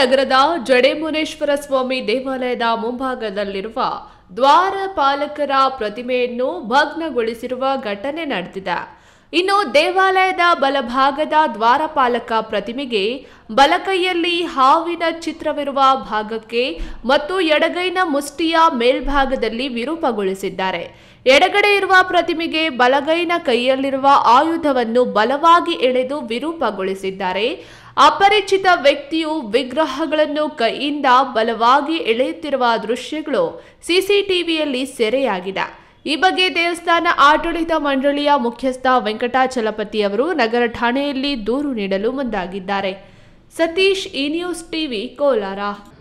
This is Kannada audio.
ನಗರದ ಜಡೆಮುನೇಶ್ವರ ಸ್ವಾಮಿ ದೇವಾಲಯದ ಮುಂಭಾಗದಲ್ಲಿರುವ ದ್ವಾರಪಾಲಕರ ಪ್ರತಿಮೆಯನ್ನು ಭಗ್ನಗೊಳಿಸಿರುವ ಘಟನೆ ನಡೆದಿದೆ ಇನ್ನು ದೇವಾಲಯದ ಬಲಭಾಗದ ದ್ವಾರಪಾಲಕ ಪ್ರತಿಮೆಗೆ ಬಲಕೈಯಲ್ಲಿ ಹಾವಿನ ಚಿತ್ರವಿರುವ ಭಾಗಕ್ಕೆ ಮತ್ತು ಎಡಗೈನ ಮುಷ್ಟಿಯ ಮೇಲ್ಭಾಗದಲ್ಲಿ ವಿರೂಪಗೊಳಿಸಿದ್ದಾರೆ ಎಡಗಡೆ ಇರುವ ಪ್ರತಿಮೆಗೆ ಬಲಗೈನ ಕೈಯಲ್ಲಿರುವ ಆಯುಧವನ್ನು ಬಲವಾಗಿ ಎಳೆದು ವಿರೂಪಗೊಳಿಸಿದ್ದಾರೆ ಅಪರಿಚಿತ ವ್ಯಕ್ತಿಯು ವಿಗ್ರಹಗಳನ್ನು ಕೈಯಿಂದ ಬಲವಾಗಿ ಎಳೆಯುತ್ತಿರುವ ದೃಶ್ಯಗಳು ಸಿಸಿಟಿವಿಯಲ್ಲಿ ಸೆರೆಯಾಗಿದೆ ಈ ಬಗ್ಗೆ ದೇವಸ್ಥಾನ ಆಡಳಿತ ಮಂಡಳಿಯ ಮುಖ್ಯಸ್ಥ ವೆಂಕಟಾಚಲಪತಿ ಅವರು ನಗರ ಠಾಣೆಯಲ್ಲಿ ದೂರು ನೀಡಲು ಮುಂದಾಗಿದ್ದಾರೆ Satish E news TV Kolar